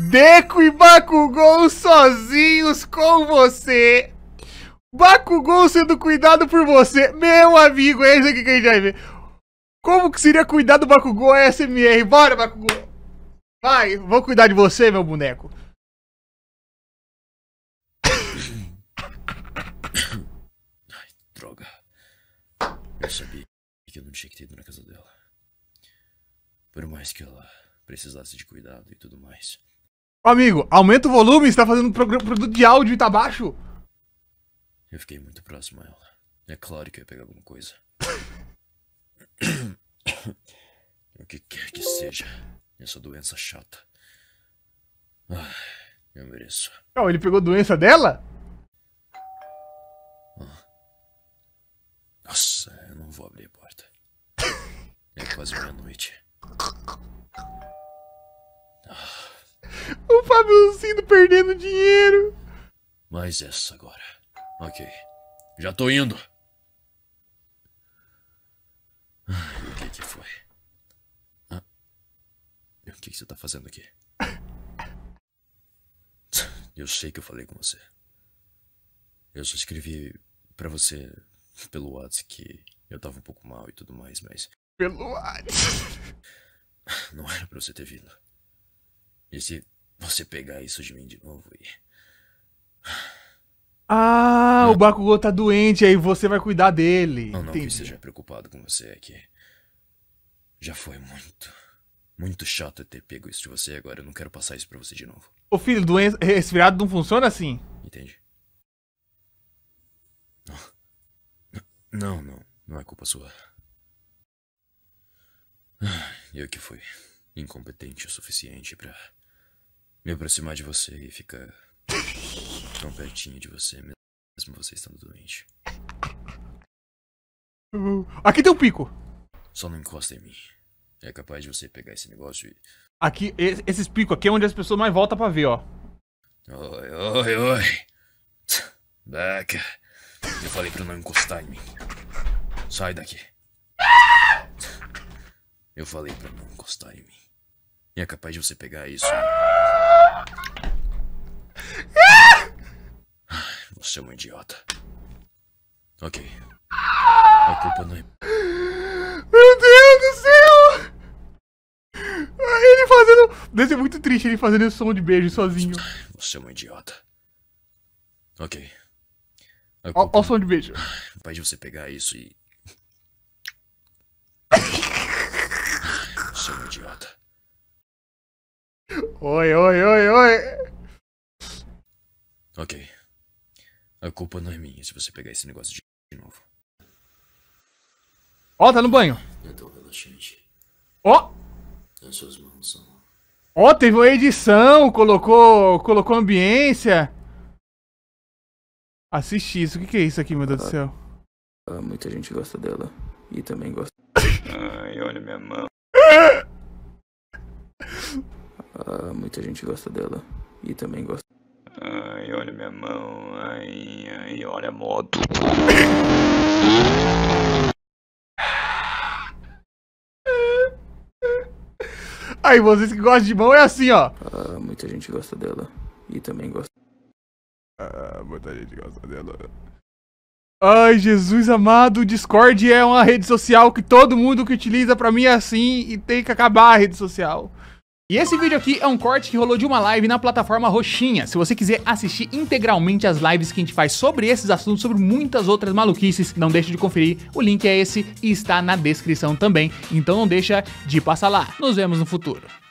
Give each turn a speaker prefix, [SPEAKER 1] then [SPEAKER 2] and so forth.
[SPEAKER 1] Deco e Bakugou sozinhos com você. Bakugou sendo cuidado por você. Meu amigo, é isso aqui que a gente vai ver. Como que seria cuidar do Bakugou ASMR? Bora, Bakugou. Vai, vou cuidar de você, meu boneco. Ai, droga. Eu sabia que eu não tinha que ter ido na casa dela. Por mais que ela precisasse de cuidado e tudo mais. Amigo, aumenta o volume, está fazendo produto de áudio e tá baixo. Eu fiquei muito próximo a ela. É claro que eu ia pegar alguma coisa. o que quer que seja, essa doença chata. eu mereço. Não, ele pegou doença dela? Ah. Nossa, eu não vou abrir a porta. É quase meia-noite. Ah. O Fábio perdendo dinheiro. Mais essa agora. Ok. Já tô indo. o que que foi? Ah, o que que você tá fazendo aqui? Eu sei que eu falei com você. Eu só escrevi para você pelo WhatsApp que eu tava um pouco mal e tudo mais, mas... Pelo WhatsApp? Não era pra você ter vindo. E se você pegar isso de mim de novo e. Ah, não. o Bakugou tá doente, aí você vai cuidar dele. Não, não Entendi. que seja preocupado com você, é que. Já foi muito. Muito chato ter pego isso de você agora. Eu não quero passar isso pra você de novo. Ô filho, doença, resfriado não funciona assim? Entende? Não, não. Não é culpa sua. Ah, eu que fui incompetente o suficiente para me aproximar de você e ficar tão pertinho de você, mesmo você estando doente. Aqui tem um pico. Só não encosta em mim. É capaz de você pegar esse negócio e. Aqui, esses picos aqui é onde as pessoas mais voltam pra ver, ó. Oi, oi, oi. Beca. Eu falei pra não encostar em mim. Sai daqui. Eu falei pra não encostar em mim. E é capaz de você pegar isso. Você é um idiota. Ok. A culpa não é. Meu Deus do céu! Ele fazendo. Deve ser muito triste ele fazendo esse som de beijo sozinho. Você é um idiota. Ok. Olha culpa... o som de beijo. É Vai de você pegar isso e. Você é um idiota. Oi, oi, oi, oi. Ok. A culpa não é minha se você pegar esse negócio de novo. Ó, oh, tá no banho. É tão relaxante. Ó! Oh. As suas mãos são... Ó, oh, teve uma edição, colocou, colocou ambiência. Assiste isso, o que, que é isso aqui, meu Deus do ah. céu? Ah, muita gente gosta dela. E também gosta... Ai, olha minha mão. Ah, muita gente gosta dela. E também gosta. Ai, olha minha mão. Ai, ai, olha a moto. Aí, vocês que gostam de mão é assim, ó. Ah, muita gente gosta dela. E também gosta. Ah, muita gente gosta dela. Ai, Jesus amado, o Discord é uma rede social que todo mundo que utiliza pra mim é assim e tem que acabar a rede social. E esse vídeo aqui é um corte que rolou de uma live na plataforma Roxinha. Se você quiser assistir integralmente as lives que a gente faz sobre esses assuntos, sobre muitas outras maluquices, não deixe de conferir. O link é esse e está na descrição também. Então não deixa de passar lá. Nos vemos no futuro.